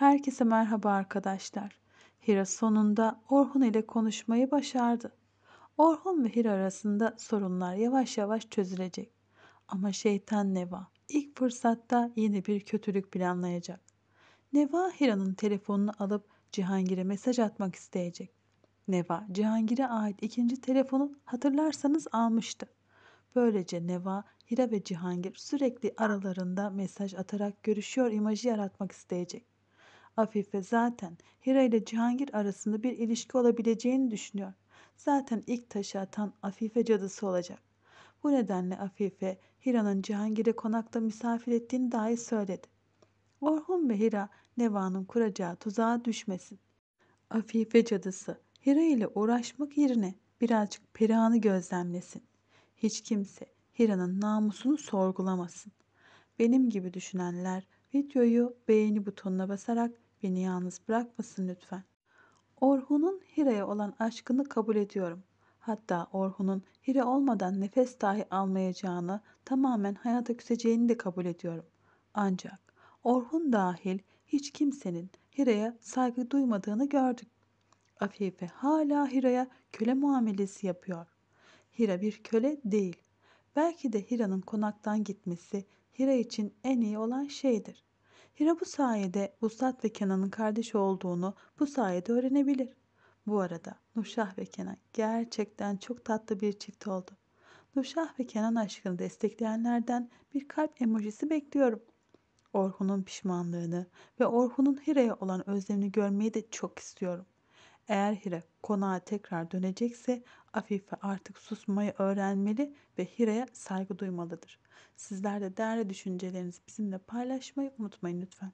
Herkese merhaba arkadaşlar. Hira sonunda Orhun ile konuşmayı başardı. Orhun ve Hira arasında sorunlar yavaş yavaş çözülecek. Ama şeytan Neva ilk fırsatta yeni bir kötülük planlayacak. Neva Hira'nın telefonunu alıp Cihangir'e mesaj atmak isteyecek. Neva, Cihangir'e ait ikinci telefonu hatırlarsanız almıştı. Böylece Neva, Hira ve Cihangir sürekli aralarında mesaj atarak görüşüyor imajı yaratmak isteyecek. Afife zaten Hira ile Cihangir arasında bir ilişki olabileceğini düşünüyor. Zaten ilk taşı atan Afife cadısı olacak. Bu nedenle Afife, Hira'nın Cihangir'e konakta misafir ettiğini dahi söyledi. Orhun ve Hira, Neva'nın kuracağı tuzağa düşmesin. Afife cadısı, Hira ile uğraşmak yerine birazcık Perihan'ı gözlemlesin. Hiç kimse Hira'nın namusunu sorgulamasın. Benim gibi düşünenler videoyu beğeni butonuna basarak Beni yalnız bırakmasın lütfen. Orhun'un Hira'ya olan aşkını kabul ediyorum. Hatta Orhun'un Hira olmadan nefes dahi almayacağını, tamamen hayata küseceğini de kabul ediyorum. Ancak Orhun dahil hiç kimsenin Hira'ya saygı duymadığını gördük. Afife hala Hira'ya köle muamelesi yapıyor. Hira bir köle değil. Belki de Hira'nın konaktan gitmesi Hira için en iyi olan şeydir. Hira bu sayede Vuslat ve Kenan'ın kardeş olduğunu bu sayede öğrenebilir. Bu arada Nurşah ve Kenan gerçekten çok tatlı bir çift oldu. Nurşah ve Kenan aşkını destekleyenlerden bir kalp emojisi bekliyorum. Orhun'un pişmanlığını ve Orhun'un Hira'ya olan özlemini görmeyi de çok istiyorum. Eğer Hira konağa tekrar dönecekse Afife artık susmayı öğrenmeli ve Hira'ya saygı duymalıdır. Sizler de değerli düşüncelerinizi bizimle paylaşmayı unutmayın lütfen.